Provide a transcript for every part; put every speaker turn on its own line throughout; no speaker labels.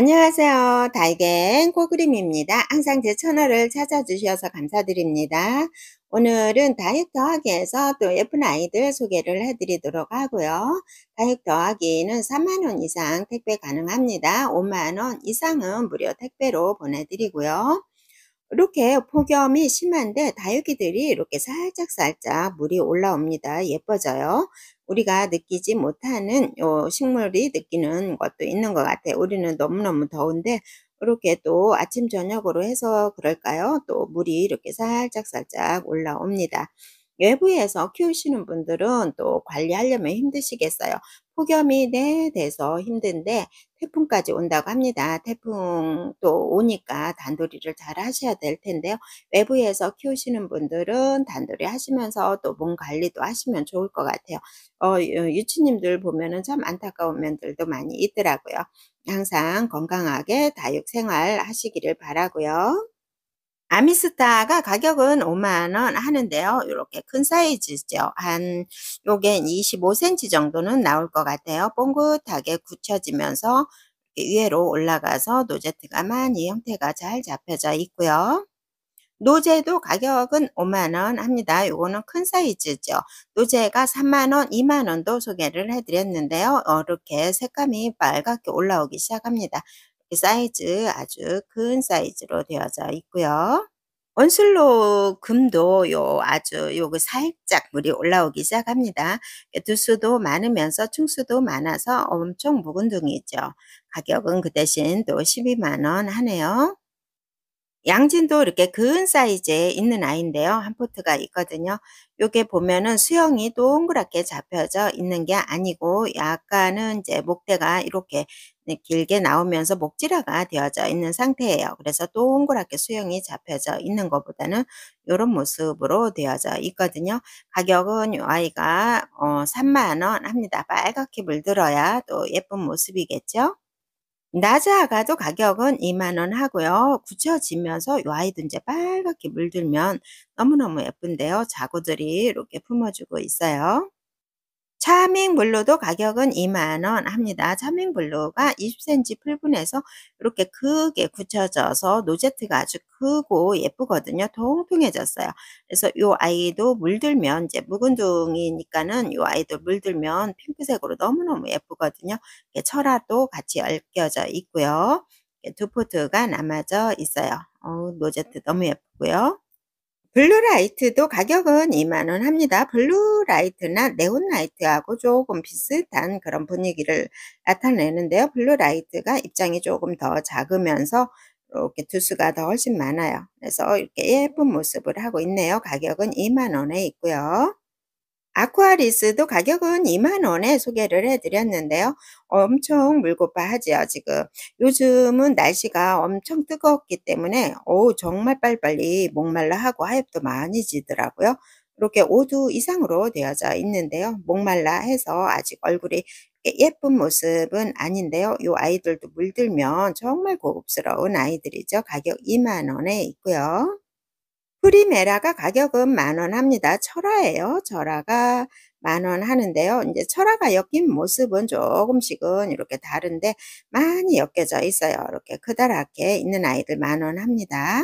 안녕하세요. 달갱 꼬그림입니다. 항상 제 채널을 찾아주셔서 감사드립니다. 오늘은 다육 더하기에서 또 예쁜 아이들 소개를 해드리도록 하고요. 다육 더하기는 3만원 이상 택배 가능합니다. 5만원 이상은 무료 택배로 보내드리고요. 이렇게 폭염이 심한데 다육이들이 이렇게 살짝살짝 물이 올라옵니다. 예뻐져요. 우리가 느끼지 못하는 요 식물이 느끼는 것도 있는 것 같아요. 우리는 너무너무 더운데 이렇게 또 아침 저녁으로 해서 그럴까요? 또 물이 이렇게 살짝살짝 올라옵니다. 외부에서 키우시는 분들은 또 관리하려면 힘드시겠어요. 폭염이 네, 돼서 힘든데 태풍까지 온다고 합니다. 태풍 또 오니까 단돌이를 잘 하셔야 될 텐데요. 외부에서 키우시는 분들은 단돌이 하시면서 또 몸 관리도 하시면 좋을 것 같아요. 어, 유치님들 보면은 참 안타까운 면들도 많이 있더라고요. 항상 건강하게 다육 생활 하시기를 바라고요. 아미스타가 가격은 5만원 하는데요. 이렇게 큰 사이즈죠. 한 요게 25cm 정도는 나올 것 같아요. 뽕긋하게 굳혀지면서 이렇게 위로 올라가서 노제트가 많이 형태가 잘 잡혀져 있고요. 노제도 가격은 5만원 합니다. 요거는 큰 사이즈죠. 노제가 3만원, 2만원도 소개를 해드렸는데요. 이렇게 색감이 빨갛게 올라오기 시작합니다. 이 사이즈 아주 큰 사이즈로 되어져 있고요. 원술로 금도 요 아주 요거 살짝 물이 올라오기 시작합니다. 두수도 많으면서 충수도 많아서 엄청 묵은둥이죠. 가격은 그 대신 또 12만원 하네요. 양진도 이렇게 큰 사이즈에 있는 아이인데요. 한 포트가 있거든요. 요게 보면은 수영이 동그랗게 잡혀져 있는 게 아니고 약간은 이제 목대가 이렇게 네, 길게 나오면서 목질화가 되어져 있는 상태예요. 그래서 동그랗게 수영이 잡혀져 있는 것보다는 이런 모습으로 되어져 있거든요. 가격은 이 아이가 어, 3만원 합니다. 빨갛게 물들어야 또 예쁜 모습이겠죠. 낮아가도 가격은 2만원 하고요. 굳혀지면서 이 아이도 이제 빨갛게 물들면 너무너무 예쁜데요. 자구들이 이렇게 품어주고 있어요. 차밍블루도 가격은 2만원 합니다. 차밍블루가 20cm 풀분해서 이렇게 크게 굳혀져서 노제트가 아주 크고 예쁘거든요. 통통해졌어요. 그래서 이 아이도 물들면 이제 묵은둥이니까는 이 아이도 물들면 핑크색으로 너무너무 예쁘거든요. 철화도 같이 얽혀져 있고요. 두 포트가 남아져 있어요. 어, 노제트 너무 예쁘고요. 블루라이트도 가격은 2만원 합니다. 블루라이트나 네온라이트하고 조금 비슷한 그런 분위기를 나타내는데요. 블루라이트가 입장이 조금 더 작으면서 이렇게 두수가 더 훨씬 많아요. 그래서 이렇게 예쁜 모습을 하고 있네요. 가격은 2만원에 있고요. 아쿠아리스도 가격은 2만원에 소개를 해드렸는데요. 엄청 물고파하지요, 지금. 요즘은 날씨가 엄청 뜨겁기 때문에, 오, 정말 빨리빨리 목말라 하고 하엽도 많이 지더라고요. 이렇게 5도 이상으로 되어져 있는데요. 목말라 해서 아직 얼굴이 예쁜 모습은 아닌데요. 이 아이들도 물들면 정말 고급스러운 아이들이죠. 가격 2만원에 있고요. 프리메라가 가격은 만원 합니다. 철화예요. 철화가 만원 하는데요. 이제 철화가 엮인 모습은 조금씩은 이렇게 다른데 많이 엮여져 있어요. 이렇게 크다랗게 있는 아이들 만원 합니다.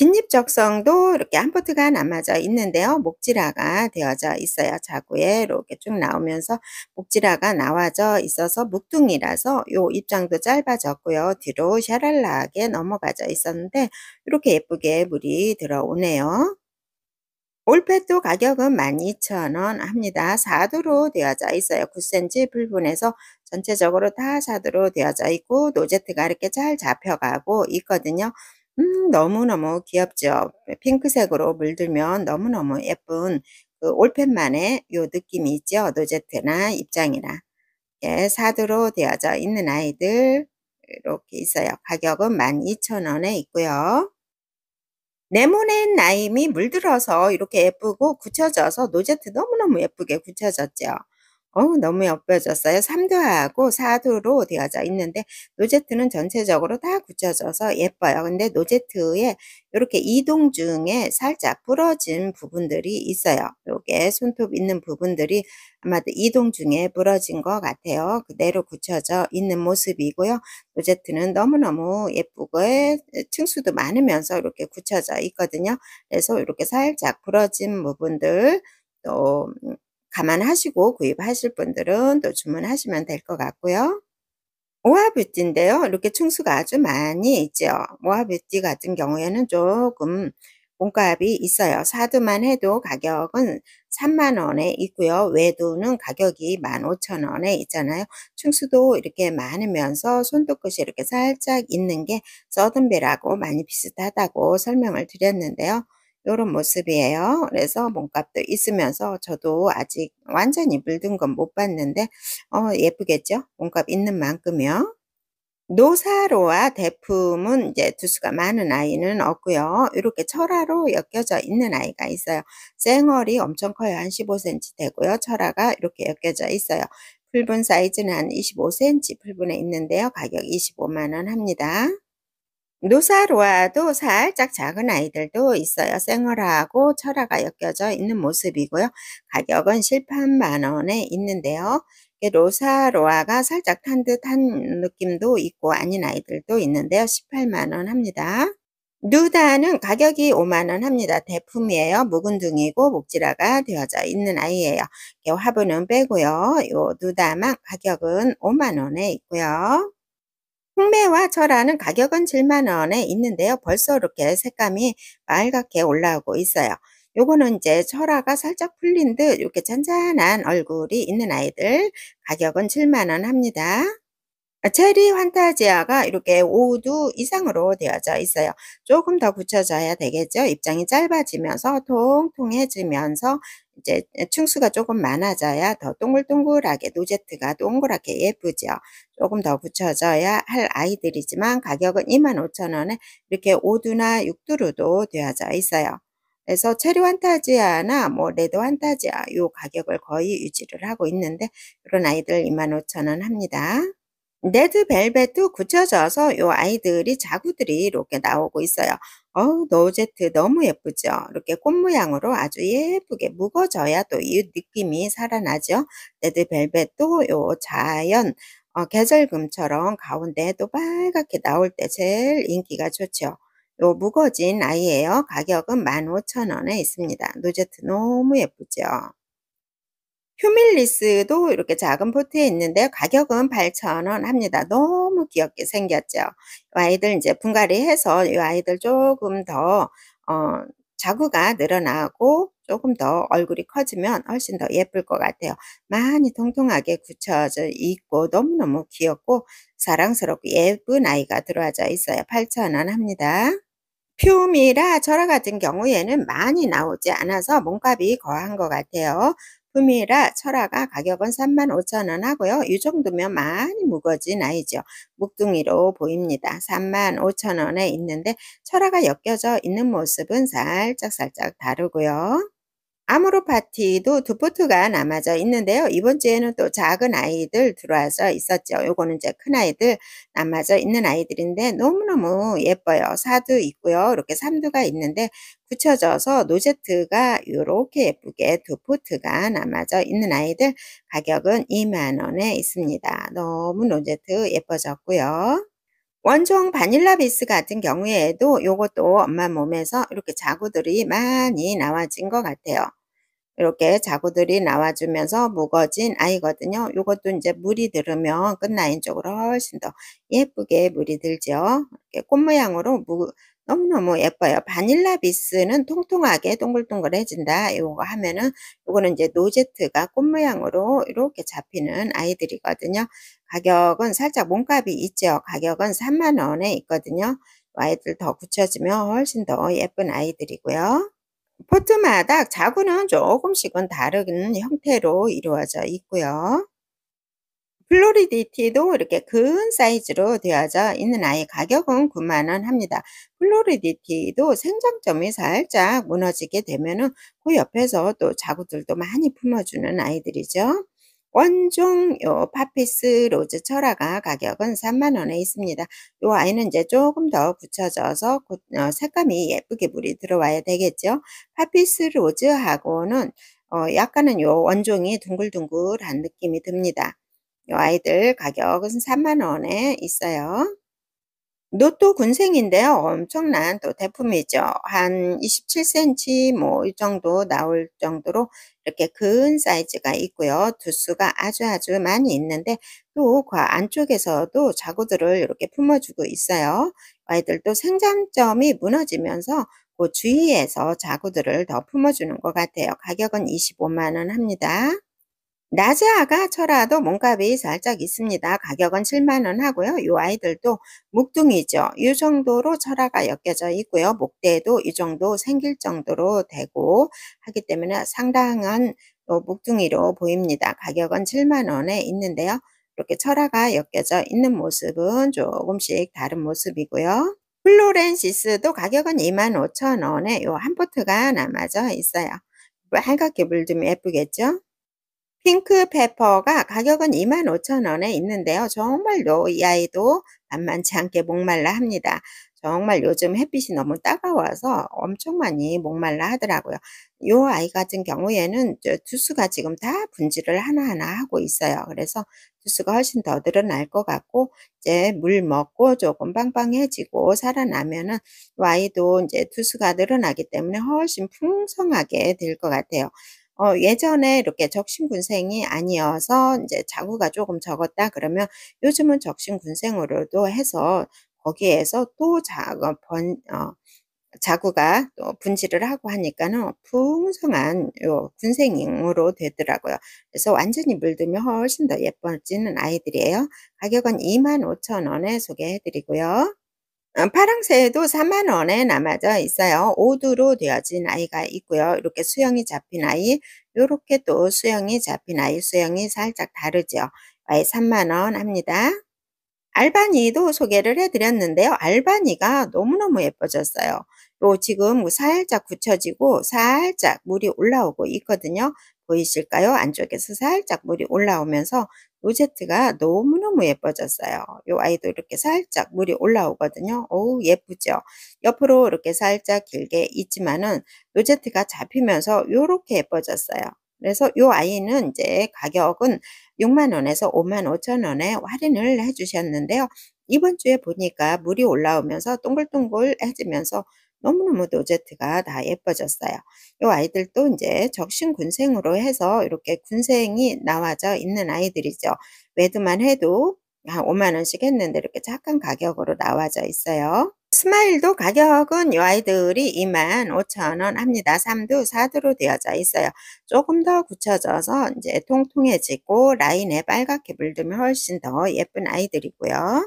빈잎 적성도 이렇게 한 포트가 남아져 있는데요. 목지라가 되어져 있어요. 자구에 이렇게 쭉 나오면서 목지라가 나와져 있어서 묵둥이라서 요 입장도 짧아졌고요. 뒤로 샤랄라하게 넘어가져 있었는데 이렇게 예쁘게 물이 들어오네요. 올패도 가격은 12,000원 합니다. 4두로 되어져 있어요. 9cm 불분해서 전체적으로 다 4두로 되어져 있고 노제트가 이렇게 잘 잡혀가고 있거든요. 음, 너무너무 귀엽죠. 네, 핑크색으로 물들면 너무너무 예쁜 그 올펜만의 요 느낌이 있죠. 노제트나 입장이나. 예, 사드로 되어져 있는 아이들 이렇게 있어요. 가격은 12,000원에 있고요. 네모낸 라임이 물들어서 이렇게 예쁘고 굳혀져서 노제트 너무너무 예쁘게 굳혀졌죠. 어 너무 예뻐졌어요 3도하고 4도로 되어져 있는데 노제트는 전체적으로 다 굳혀져서 예뻐요. 근데 노제트에 이렇게 이동 중에 살짝 부러진 부분들이 있어요. 요게 손톱 있는 부분들이 아마도 이동 중에 부러진 것 같아요. 그대로 굳혀져 있는 모습이고요. 노제트는 너무너무 예쁘고 층수도 많으면서 이렇게 굳혀져 있거든요. 그래서 이렇게 살짝 부러진 부분들 또 음, 감안하시고 구입하실 분들은 또 주문하시면 될 것 같고요. 모아뷰티인데요. 이렇게 충수가 아주 많이 있죠. 모아뷰티 같은 경우에는 조금 몸값이 있어요. 사두만 해도 가격은 3만원에 있고요. 외두는 가격이 15,000원에 있잖아요. 충수도 이렇게 많으면서 손톱끝이 이렇게 살짝 있는 게 서든베라고 많이 비슷하다고 설명을 드렸는데요. 이런 모습이에요. 그래서 몸값도 있으면서 저도 아직 완전히 물든 건 못 봤는데 어, 예쁘겠죠? 몸값 있는 만큼요 노사로와 대품은 이제 두수가 많은 아이는 없고요. 이렇게 철화로 엮여져 있는 아이가 있어요. 쌩얼이 엄청 커요. 한 15cm 되고요. 철화가 이렇게 엮여져 있어요. 풀분 사이즈는 한 25cm 풀분에 있는데요. 가격 25만원 합니다. 노사로와 도 살짝 작은 아이들도 있어요. 생얼하고 철화가 엮여져 있는 모습이고요. 가격은 1판만 원에 있는데요. 로사로아가 살짝 탄 듯한 느낌도 있고 아닌 아이들도 있는데요. 18만원 합니다. 누다는 가격이 5만원 합니다. 대품이에요. 묵은둥이고 목지라가 되어져 있는 아이예요. 화분은 빼고요. 요 누다만 가격은 5만원에 있고요. 흑매와 철화는 가격은 7만원에 있는데요. 벌써 이렇게 색감이 빨갛게 올라오고 있어요. 요거는 이제 철화가 살짝 풀린 듯 이렇게 잔잔한 얼굴이 있는 아이들 가격은 7만원 합니다. 그러니까 체리 환타지아가 이렇게 5두 이상으로 되어져 있어요. 조금 더 굳혀져야 되겠죠. 입장이 짧아지면서 통통해지면서 이제 충수가 조금 많아져야 더 동글동글하게 노제트가 동그랗게 예쁘죠. 조금 더 붙여져야 할 아이들이지만 가격은 25,000원에 이렇게 5두나 6두로도 되어져 있어요. 그래서 체리 환타지아나 뭐 레드 환타지아 요 가격을 거의 유지를 하고 있는데 그런 아이들 25,000원 합니다. 레드벨벳도 굳혀져서 요 아이들이 자구들이 이렇게 나오고 있어요. 어우 노제트 너무 예쁘죠? 이렇게 꽃 모양으로 아주 예쁘게 묶어져야 또 이 느낌이 살아나죠. 레드벨벳도 요 자연 어, 계절금처럼 가운데 또 빨갛게 나올 때 제일 인기가 좋죠. 요 무거진 아이예요. 가격은 15,000원에 있습니다. 노제트 너무 예쁘죠? 휴밀리스도 이렇게 작은 포트에 있는데 가격은 8,000원 합니다. 너무 귀엽게 생겼죠. 아이들 이제 분갈이 해서 이 아이들 조금 더 어, 자구가 늘어나고 조금 더 얼굴이 커지면 훨씬 더 예쁠 것 같아요. 많이 통통하게 굳혀져 있고 너무너무 귀엽고 사랑스럽고 예쁜 아이가 들어와져 있어요. 8,000원 합니다. 퓨미라 절화 같은 경우에는 많이 나오지 않아서 몸값이 거한 것 같아요. 품이라 철화가 가격은 35,000원 하고요. 이 정도면 많이 무거진 아이죠. 묵둥이로 보입니다. 35,000원에 있는데 철화가 엮여져 있는 모습은 살짝살짝 다르고요. 아모르 파티도 두 포트가 남아져 있는데요. 이번 주에는 또 작은 아이들 들어와서 있었죠. 요거는 이제 큰 아이들 남아져 있는 아이들인데 너무너무 예뻐요. 사두 있고요. 이렇게 삼두가 있는데 붙여져서 노제트가 이렇게 예쁘게 두 포트가 남아져 있는 아이들 가격은 2만원에 있습니다. 너무 노제트 예뻐졌고요. 원종 바닐라 비스 같은 경우에도 요것도 엄마 몸에서 이렇게 자구들이 많이 나와진 것 같아요. 이렇게 자구들이 나와주면서 무거진 아이거든요. 이것도 이제 물이 들으면 끝나인 쪽으로 훨씬 더 예쁘게 물이 들죠. 이렇게 꽃 모양으로 무, 너무너무 예뻐요. 바닐라 비스는 통통하게 동글동글해진다. 이거 하면은 이거는 이제 노제트가 꽃 모양으로 이렇게 잡히는 아이들이거든요. 가격은 살짝 몸값이 있죠. 가격은 3만 원에 있거든요. 뭐 아이들 더붙여주면 훨씬 더 예쁜 아이들이고요. 포트마다 자구는 조금씩은 다른 형태로 이루어져 있고요. 플로리디티도 이렇게 큰 사이즈로 되어져 있는 아이 가격은 9만원 합니다. 플로리디티도 생장점이 살짝 무너지게 되면 은그 옆에서 또 자구들도 많이 품어주는 아이들이죠. 원종 요 파피스 로즈 철화가 가격은 3만원에 있습니다. 요 아이는 이제 조금 더 붙여져서 어, 색감이 예쁘게 물이 들어와야 되겠죠. 파피스 로즈하고는 어 약간은 요 원종이 둥글둥글한 느낌이 듭니다. 요 아이들 가격은 3만원에 있어요. 노또 군생인데요. 엄청난 또 대품이죠. 한 27cm 뭐 이 정도 나올 정도로 이렇게 큰 사이즈가 있고요. 두수가 아주 아주 많이 있는데 또 과 안쪽에서도 자구들을 이렇게 품어주고 있어요. 아이들도 생장점이 무너지면서 그 주위에서 자구들을 더 품어주는 것 같아요. 가격은 25만원 합니다. 낮에 아가 철화도 몸값이 살짝 있습니다. 가격은 7만원 하고요. 이 아이들도 묵둥이죠. 이 정도로 철화가 엮여져 있고요. 목대도 이 정도 생길 정도로 되고 하기 때문에 상당한 어, 묵둥이로 보입니다. 가격은 7만원에 있는데요. 이렇게 철화가 엮여져 있는 모습은 조금씩 다른 모습이고요. 플로렌시스도 가격은 2만5천원에이 한 포트가 남아져 있어요. 빨갛게 뭐, 물들면 예쁘겠죠? 핑크페퍼가 가격은 25,000원에 있는데요. 정말 요이 아이도 만만치 않게 목말라 합니다. 정말 요즘 햇빛이 너무 따가워서 엄청 많이 목말라 하더라고요. 요 아이 같은 경우에는 투수가 지금 다분지를 하나하나 하고 있어요. 그래서 투수가 훨씬 더 늘어날 것 같고 이제 물 먹고 조금 빵빵해지고 살아나면은 와이도 이제 두수가 늘어나기 때문에 훨씬 풍성하게 될 것 같아요. 어, 예전에 이렇게 적신군생이 아니어서 이제 자구가 조금 적었다 그러면 요즘은 적신군생으로도 해서 거기에서 또 자, 번, 어, 자구가 또 분질을 하고 하니까는 풍성한 요 군생잉으로 되더라고요. 그래서 완전히 물들면 훨씬 더 예뻐지는 아이들이에요. 가격은 25,000원에 소개해드리고요. 어, 파랑새도 에 4만원에 남아져 있어요. 오두로 되어진 아이가 있고요. 이렇게 수영이 잡힌 아이, 이렇게 또 수영이 잡힌 아이 수영이 살짝 다르죠. 아이 3만원 합니다. 알바니도 소개를 해드렸는데요. 알바니가 너무너무 예뻐졌어요. 또 지금 살짝 굳혀지고 살짝 물이 올라오고 있거든요. 보이실까요? 안쪽에서 살짝 물이 올라오면서 로제트가 너무너무 예뻐졌어요. 요 아이도 이렇게 살짝 물이 올라오거든요. 오 예쁘죠? 옆으로 이렇게 살짝 길게 있지만은 로제트가 잡히면서 요렇게 예뻐졌어요. 그래서 요 아이는 이제 가격은 6만원에서 5만 5천원에 할인을 해주셨는데요. 이번 주에 보니까 물이 올라오면서 동글동글 해지면서 너무너무노 제트가 다 예뻐졌어요. 이 아이들도 이제 적신군생으로 해서 이렇게 군생이 나와져 있는 아이들이죠. 외드만 해도 한 5만원씩 했는데 이렇게 착한 가격으로 나와져 있어요. 스마일도 가격은 이 아이들이 2만 5천원 합니다. 3두 4두로 되어져 있어요. 조금 더 굳혀져서 이제 통통해지고 라인에 빨갛게 물들면 훨씬 더 예쁜 아이들이고요.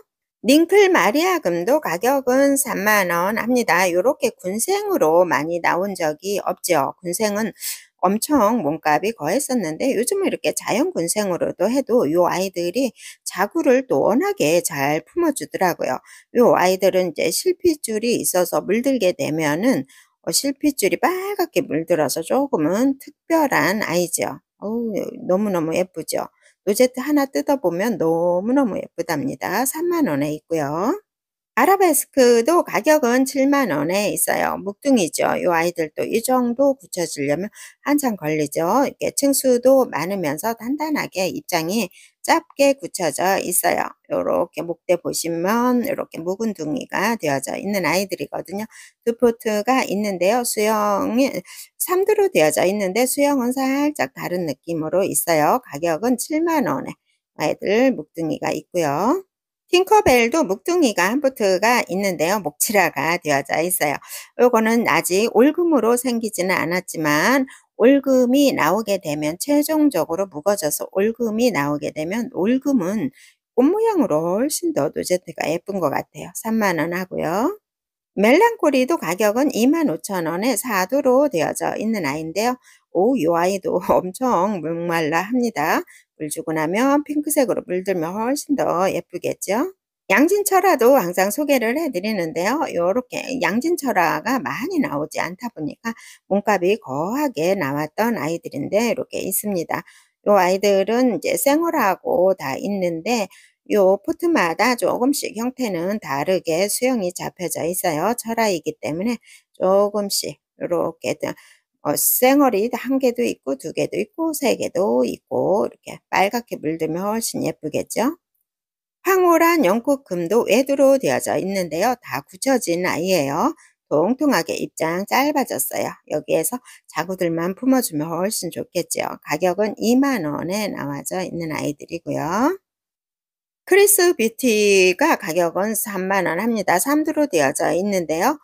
링클 마리아 금도 가격은 3만원 합니다. 이렇게 군생으로 많이 나온 적이 없죠. 군생은 엄청 몸값이 거했었는데 요즘은 이렇게 자연 군생으로도 해도 요 아이들이 자구를 또 워낙에 잘 품어주더라고요. 요 아이들은 이제 실핏줄이 있어서 물들게 되면은 어, 실핏줄이 빨갛게 물들어서 조금은 특별한 아이죠. 어우, 너무너무 예쁘죠. 로제트 하나 뜯어보면 너무너무 예쁘답니다. 3만원에 있고요. 아라베스크도 가격은 7만원에 있어요. 묵둥이죠. 이 아이들도 이 정도 굳혀주려면 한참 걸리죠. 이게 층수도 많으면서 단단하게 입장이 짧게 굳혀져 있어요. 이렇게 목대 보시면 이렇게 묵은 둥이가 되어져 있는 아이들이거든요. 두 포트가 있는데요. 수영이 3두로 되어져 있는데 수영은 살짝 다른 느낌으로 있어요. 가격은 7만원에 아이들 묵둥이가 있고요. 핑커벨도 묵둥이가 한 포트가 있는데요. 목치라가 되어져 있어요. 요거는 아직 올금으로 생기지는 않았지만 올금이 나오게 되면 최종적으로 묵어져서 올금이 나오게 되면 올금은 꽃 모양으로 훨씬 더 노제트가 예쁜 것 같아요. 3만원 하고요. 멜랑코리도 가격은 25,000원에 4도로 되어져 있는 아이인데요. 오, 이 아이도 엄청 목말라 합니다. 물 주고 나면 핑크색으로 물들면 훨씬 더 예쁘겠죠? 양진철화도 항상 소개를 해드리는데요. 이렇게 양진철화가 많이 나오지 않다 보니까 몸값이 거하게 나왔던 아이들인데 이렇게 있습니다. 이 아이들은 이제 생얼하고 다 있는데 요 포트마다 조금씩 형태는 다르게 수영이 잡혀져 있어요. 철화이기 때문에 조금씩 이렇게 어, 쌩얼이 한 개도 있고 두 개도 있고 세 개도 있고 이렇게 빨갛게 물들면 훨씬 예쁘겠죠? 황홀한 연꽃금도 외두로 되어져 있는데요. 다 굳혀진 아이예요. 통통하게 입장 짧아졌어요. 여기에서 자구들만 품어주면 훨씬 좋겠죠. 가격은 2만원에 나와져 있는 아이들이고요. 크리스 뷰티가 가격은 3만원 합니다. 3두로 되어져 있는데요.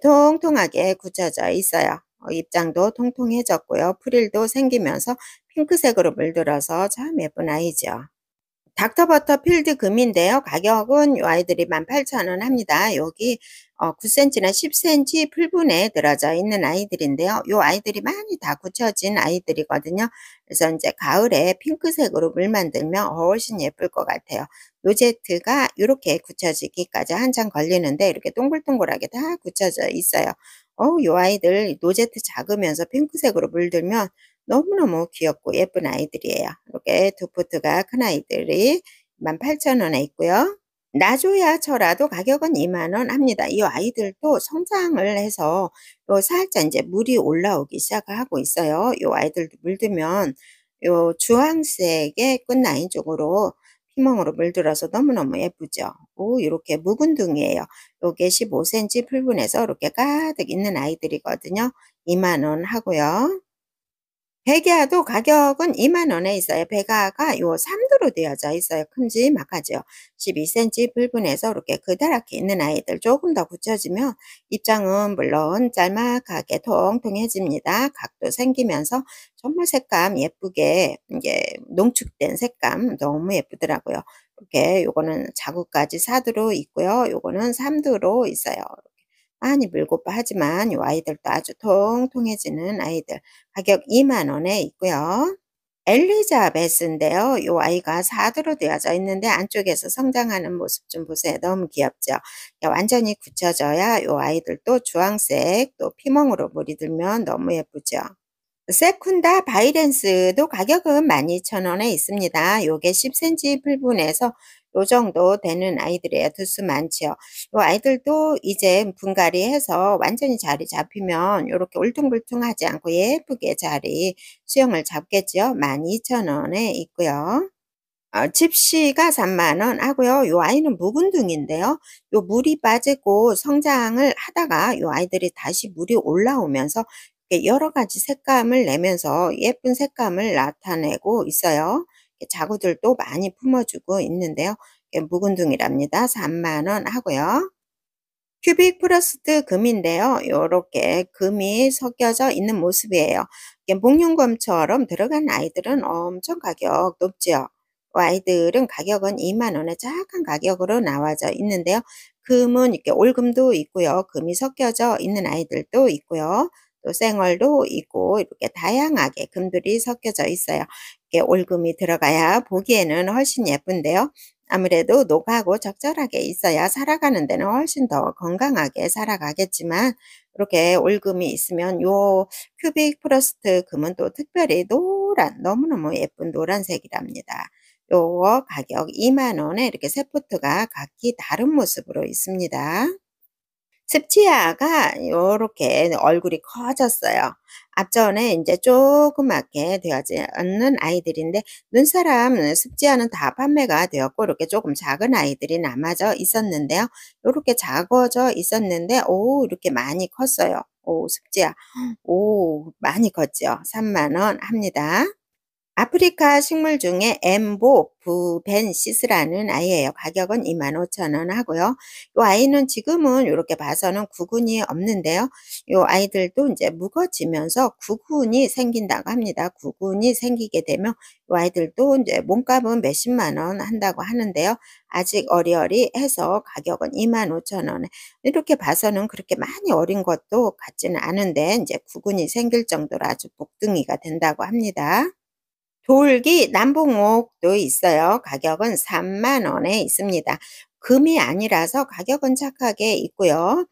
통통하게 굳혀져 있어요. 어, 입장도 통통해졌고요. 프릴도 생기면서 핑크색으로 물들어서 참 예쁜 아이죠. 닥터버터 필드 금인데요. 가격은 요 아이들이 18,000원 합니다. 여기 어, 9cm나 10cm 풀분에 들어져 있는 아이들인데요. 요 아이들이 많이 다 굳혀진 아이들이거든요. 그래서 이제 가을에 핑크색으로 물 만들면 어, 훨씬 예쁠 것 같아요. 노제트가 이렇게 굳혀지기까지 한참 걸리는데 이렇게 동글동글하게 다 굳혀져 있어요. 어우, 요 아이들 노제트 작으면서 핑크색으로 물들면 너무너무 귀엽고 예쁜 아이들이에요. 이렇게 두 포트가 큰 아이들이 18,000원에 있고요. 나조야 저라도 가격은 2만원 합니다. 이 아이들도 성장을 해서 또 살짝 이제 물이 올라오기 시작하고 있어요. 이 아이들도 물들면 요 주황색의 끝라인 쪽으로 피멍으로 물들어서 너무너무 예쁘죠. 오, 이렇게 묵은 등이에요. 이게 15cm 풀분에서 이렇게 가득 있는 아이들이거든요. 2만원 하고요. 백야도 가격은 2만원에 있어요. 백야가 요 3도로 되어져 있어요. 큼지막하죠. 12cm 불분에서 이렇게 그다랗게 있는 아이들 조금 더 굳혀지면 입장은 물론 짤막하게 통통해집니다. 각도 생기면서 정말 색감 예쁘게 이게 농축된 색감 너무 예쁘더라고요. 이렇게 요거는 자국까지 4도로 있고요. 요거는 3도로 있어요. 많이 물고빠 지만이 아이들도 아주 통통해지는 아이들 가격 2만원에 있고요. 엘리자베스인데요. 이 아이가 사두로 되어져 있는데 안쪽에서 성장하는 모습 좀 보세요. 너무 귀엽죠? 완전히 굳혀져야 이 아이들도 주황색 또 피멍으로 물이 들면 너무 예쁘죠? 세쿤다 바이렌스도 가격은 12,000원에 있습니다. 요게 10cm 8분에서 요 정도 되는 아이들이에요. 두 수 많지요. 요 아이들도 이제 분갈이 해서 완전히 자리 잡히면 요렇게 울퉁불퉁하지 않고 예쁘게 자리 수영을 잡겠지요. 12,000원에 있고요. 어, 집시가 3만원 하고요. 요 아이는 무분둥인데요요 물이 빠지고 성장을 하다가 요 아이들이 다시 물이 올라오면서 여러 가지 색감을 내면서 예쁜 색감을 나타내고 있어요. 자구들도 많이 품어주고 있는데요. 묵은둥이랍니다. 3만원 하고요. 큐빅 플러스트 금인데요. 이렇게 금이 섞여져 있는 모습이에요. 복용검처럼 들어간 아이들은 엄청 가격 높지요. 아이들은 가격은 2만원에 착한 가격으로 나와져 있는데요. 금은 이렇게 올금도 있고요. 금이 섞여져 있는 아이들도 있고요. 또 생얼도 있고 이렇게 다양하게 금들이 섞여져 있어요. 가볍게 올금이 들어가야 보기에는 훨씬 예쁜데요. 아무래도 녹하고 적절하게 있어야 살아가는 데는 훨씬 더 건강하게 살아가겠지만 이렇게 올금이 있으면 요 큐빅 프로스트 금은 또 특별히 노란 너무너무 예쁜 노란색이랍니다. 요거 가격 2만원에 이렇게 세포트가 각기 다른 모습으로 있습니다. 습지아가 이렇게 얼굴이 커졌어요. 앞전에 이제 조그맣게 되어지 않는 아이들인데 눈사람 습지아는 다 판매가 되었고 이렇게 조금 작은 아이들이 남아져 있었는데요. 이렇게 작아져 있었는데 오 이렇게 많이 컸어요. 오 습지아 오 많이 컸죠. 3만원 합니다. 아프리카 식물 중에 엠보 부벤시스라는 아이예요. 가격은 25,000원 하고요. 이 아이는 지금은 이렇게 봐서는 구근이 없는데요. 이 아이들도 이제 무거지면서 구근이 생긴다고 합니다. 구근이 생기게 되면 이 아이들도 이제 몸값은 몇십만 원 한다고 하는데요. 아직 어리어리 해서 가격은 25,000원에 이렇게 봐서는 그렇게 많이 어린 것도 같지는 않은데 이제 구근이 생길 정도로 아주 복등이가 된다고 합니다. 돌기 남봉옥도 있어요. 가격은 3만원에 있습니다. 금이 아니라서 가격은 착하게 있고요.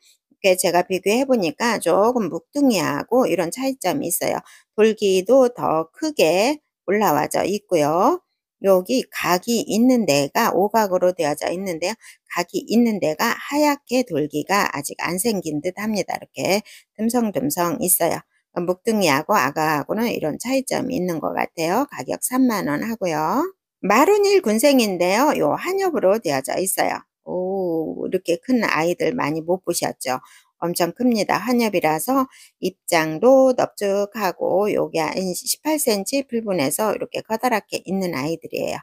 제가 비교해 보니까 조금 묵둥이하고 이런 차이점이 있어요. 돌기도 더 크게 올라와져 있고요. 여기 각이 있는 데가 오각으로 되어져 있는데요. 각이 있는 데가 하얗게 돌기가 아직 안 생긴 듯 합니다. 이렇게 듬성듬성 있어요. 묵등이하고 아가하고는 이런 차이점이 있는 것 같아요. 가격 3만원 하고요. 마룬일 군생인데요. 요 한엽으로 되어져 있어요. 오 이렇게 큰 아이들 많이 못 보셨죠. 엄청 큽니다. 한엽이라서 입장도 넓쭉하고 요게 한 18cm 불분해서 이렇게 커다랗게 있는 아이들이에요.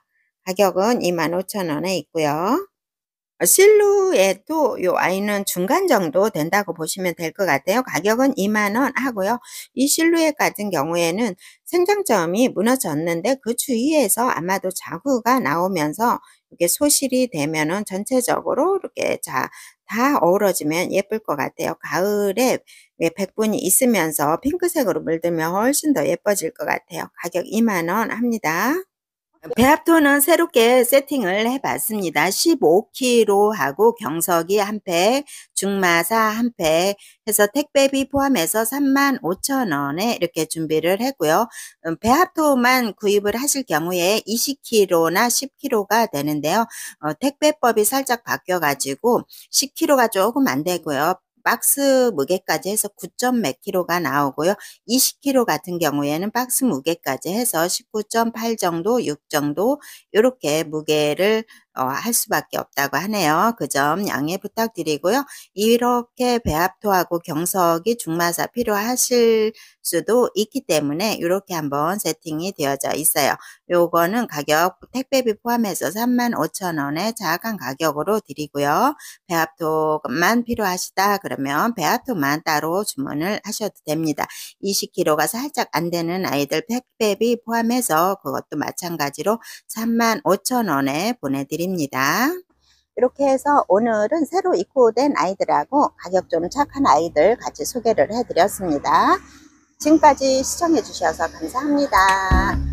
가격은 25,000원에 있고요. 어, 실루엣도 요 아이는 중간 정도 된다고 보시면 될 것 같아요. 가격은 2만원 하고요. 이 실루엣 같은 경우에는 생장점이 무너졌는데 그 주위에서 아마도 자구가 나오면서 이게 소실이 되면은 전체적으로 이렇게 자, 다 어우러지면 예쁠 것 같아요. 가을에 백분이 있으면서 핑크색으로 물들면 훨씬 더 예뻐질 것 같아요. 가격 2만원 합니다. 배합토는 새롭게 세팅을 해봤습니다. 15kg 하고 경석이 한 팩, 중마사 한 팩 해서 택배비 포함해서 35,000원에 이렇게 준비를 했고요. 음, 배합토만 구입을 하실 경우에 20kg나 10kg가 되는데요. 어, 택배법이 살짝 바뀌어가지고 10kg가 조금 안 되고요. 박스 무게까지 해서 9점 몇 킬로가 나오고요. 20킬로 같은 경우에는 박스 무게까지 해서 19.8 정도, 6 정도 이렇게 무게를 어, 할 수밖에 없다고 하네요. 그 점 양해 부탁드리고요. 이렇게 배합토하고 경석이 중마사 필요하실 수도 있기 때문에 이렇게 한번 세팅이 되어져 있어요. 요거는 가격 택배비 포함해서 35,000원에 자한 가격으로 드리고요. 배합토만 필요하시다 그러면 배합토만 따로 주문을 하셔도 됩니다. 20kg가 살짝 안 되는 아이들 택배비 포함해서 그것도 마찬가지로 35,000원에 보내드립니다. 드립니다. 이렇게 해서 오늘은 새로 입고된 아이들하고 가격 좀 착한 아이들 같이 소개를 해드렸습니다. 지금까지 시청해주셔서 감사합니다.